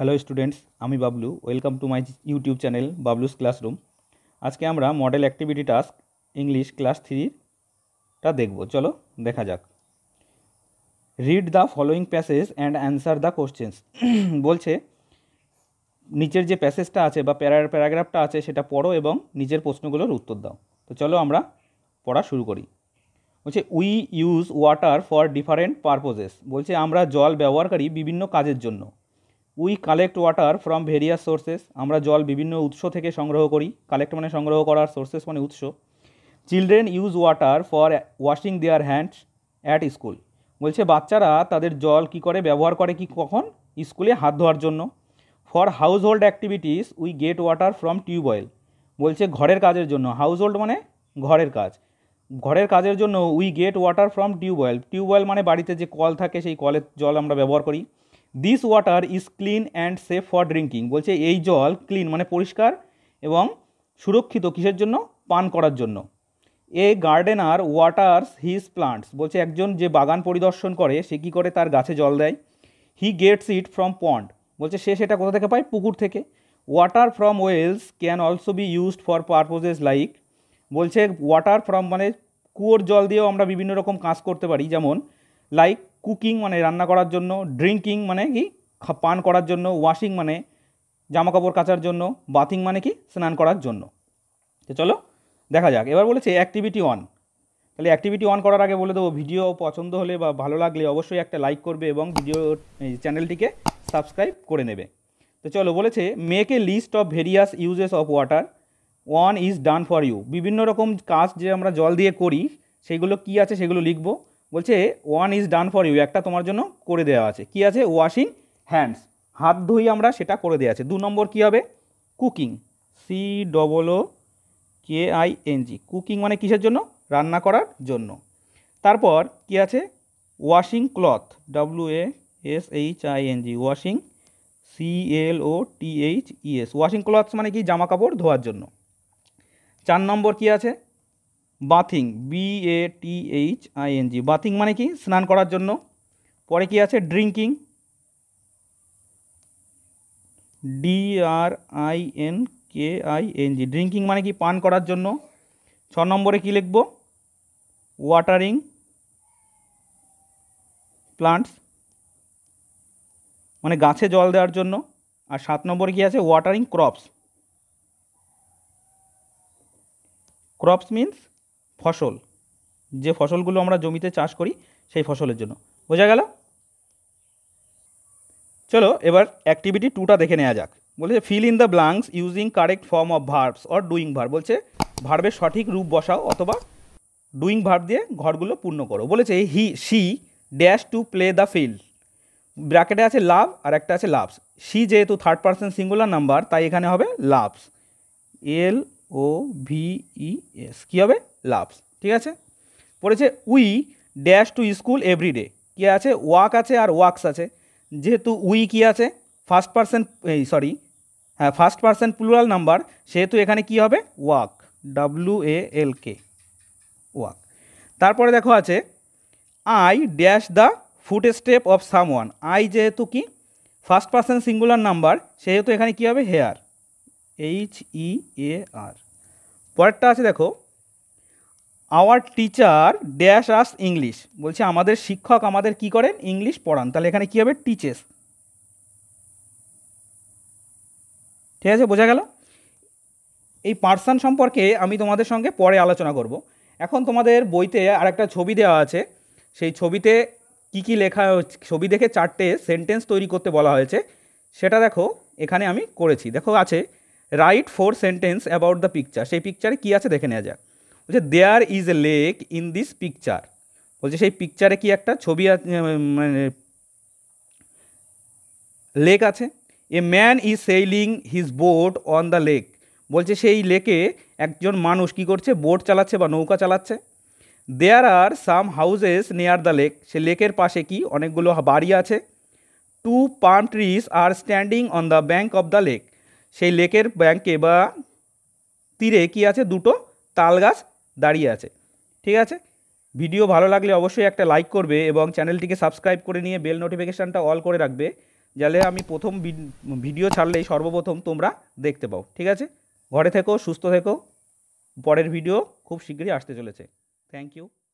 hello students আমি Bablu welcome to my YouTube channel Bablu's classroom আজকে আমরা model activity task English class থ্রিটা দেখব চলো দেখা যাক read the following passage and answer the questions বলছে নিচের যে প্যাসেজটা আছে বা প্যারা প্যারাগ্রাফটা আছে সেটা পড়ো এবং নিজের প্রশ্নগুলোর উত্তর দাও তো চলো আমরা পড়া শুরু করি বলছে we use water for different purposes বলছে আমরা জল ব্যবহারকারী বিভিন্ন কাজের জন্য we collect water from various sources আমরা জল বিভিন্ন উৎস থেকে সংগ্রহ করি কালেক্ট মানে সংগ্রহ করার সোর্সেস মানে উৎস children use water for washing their hands at school বলছে বাচ্চারা তাদের জল কি করে ব্যবহার করে কি কখন স্কুলে হাত ধোয়ার জন্য for household activities we get water from tubewell বলছে ঘরের কাজের জন্য হাউস হোল্ড মানে ঘরের কাজ ঘরের কাজের জন্য we get water from tubewell tubewell মানে বাড়িতে যে কল থাকে সেই কলের জল আমরা ব্যবহার করি this water is clean and safe for drinking বলছে এই জল ক্লিন মানে পরিষ্কার এবং সুরক্ষিত কিসের জন্য পান করার জন্য a gardener waters his plants বলছে একজন যে বাগান পরিদর্শন করে সে কী করে তার গাছে জল দেয় হি গেটস ইট ফ্রম পন্ড বলছে সে সেটা কোথা থেকে পায় পুকুর থেকে water from wells can also be used for purposes like বলছে ওয়াটার ফ্রম মানে কুয়োর জল দিয়েও আমরা বিভিন্ন রকম কাজ করতে পারি যেমন লাইক কুকিং মানে রান্না করার জন্য ড্রিঙ্কিং মানে কি পান করার জন্য ওয়াশিং মানে জামা কাপড় কাচার জন্য বাথিং মানে কি স্নান করার জন্য তো চলো দেখা যাক এবার বলেছে অ্যাক্টিভিটি অন তাহলে অ্যাক্টিভিটি অন করার আগে বলে দেবো ভিডিও পছন্দ হলে বা ভালো লাগলে অবশ্যই একটা লাইক করবে এবং ভিডিও চ্যানেলটিকে সাবস্ক্রাইব করে নেবে তো চলো বলেছে make a list of various uses of water one is done for you বিভিন্ন রকম কাজ যে আমরা জল দিয়ে করি সেগুলো কি আছে সেগুলো লিখবো বলছে one is done for you একটা তোমার জন্য করে দেওয়া আছে কি আছে ওয়াশিং হ্যান্ডস হাত ধুই আমরা সেটা করে দেওয়া আছে দু নম্বর কী হবে cooking C double O K I N G cooking মানে কিসের জন্য রান্না করার জন্য তারপর কি আছে washing cloth W A S H I N G washing C L O T H E S washing clothes মানে কি জামা কাপড় ধোয়ার জন্য চার নম্বর কি আছে bathing B A T H I N G bathing মানে কি স্নান করার জন্য পরে কি আছে drinking D R I N K I N G drinking মানে কি পান করার জন্য ছ নম্বরে কি লিখব ওয়াটারিং প্লান্টস মানে গাছে জল দেওয়ার জন্য আর সাত নম্বরে কি আছে ওয়াটারিং ক্রপস ক্রপস means ফসল যে ফসলগুলো আমরা জমিতে চাষ করি সেই ফসলের জন্য বোঝা গেল চলো এবার অ্যাক্টিভিটি টুটা দেখে নেওয়া যাক বলছে fill in the blanks using correct form of verbs or doing verb বলছে ভার্বের সঠিক রূপ বসাও অথবা ডুইং ভার্ব দিয়ে ঘরগুলো পূর্ণ করো বলেছে he C dash to play the field ব্র্যাকেটে আছে লাভ আর একটা আছে লাভস সি যেহেতু থার্ড পার্সন সিঙ্গুলার নাম্বার তাই এখানে হবে loves L O V E S কী হবে লাভস ঠিক আছে পড়েছে we dash to school everyday কী আছে ওয়াক আছে আর ওয়াক্স আছে যেহেতু উই কী আছে ফার্স্ট পার্সন এই সরি হ্যাঁ ফার্স্ট পার্সন প্লুরাল নাম্বার সেহেতু এখানে কি হবে walk W A L K walk তারপরে দেখো আছে I dash the footstep of someone I যেহেতু কি ফার্স্ট পার্সন সিঙ্গুলার নাম্বার সেহেতু এখানে কি হবে হেয়ার এইচ ই এ আর পরেরটা আছে দেখো our teacher dash us English বলছে আমাদের শিক্ষক আমাদের কি করেন ইংলিশ পড়ান তাহলে এখানে কী হবে টিচেস ঠিক আছে বোঝা গেল এই পার্সন সম্পর্কে আমি তোমাদের সঙ্গে পরে আলোচনা করব এখন তোমাদের বইতে আর একটা ছবি দেওয়া আছে সেই ছবিতে কি কি লেখা ছবি দেখে চারটে সেন্টেন্স তৈরি করতে বলা হয়েছে সেটা দেখো এখানে আমি করেছি দেখো আছে write four sentence about the picture সেই পিকচারে কী আছে দেখে নেওয়া যাক বলছে there is a lake in this picture বলছে সেই পিকচারে কি একটা ছবি মানে লেক আছে a man is sailing his boat on the lake বলছে সেই লেকে একজন মানুষ কি করছে বোট চালাচ্ছে বা নৌকা চালাচ্ছে there are some houses near the lake সে লেকের পাশে কি অনেকগুলো বাড়ি আছে two palm trees are standing on the bank of the lake সেই লেকের ব্যাঙ্কে বা তীরে কি আছে দুটো তাল গাছ দাঁড়িয়ে আছে ঠিক আছে ভিডিও ভালো লাগলে অবশ্যই একটা লাইক করবে এবং চ্যানেলটিকে সাবস্ক্রাইব করে নিয়ে বেল নোটিফিকেশানটা অল করে রাখবে যাহলে আমি প্রথম ভিডিও ছাড়লেই সর্বপ্রথম তোমরা দেখতে পাও ঠিক আছে ঘরে থেকো সুস্থ থেকো পরের ভিডিও খুব শীঘ্রই আসতে চলেছে থ্যাংক ইউ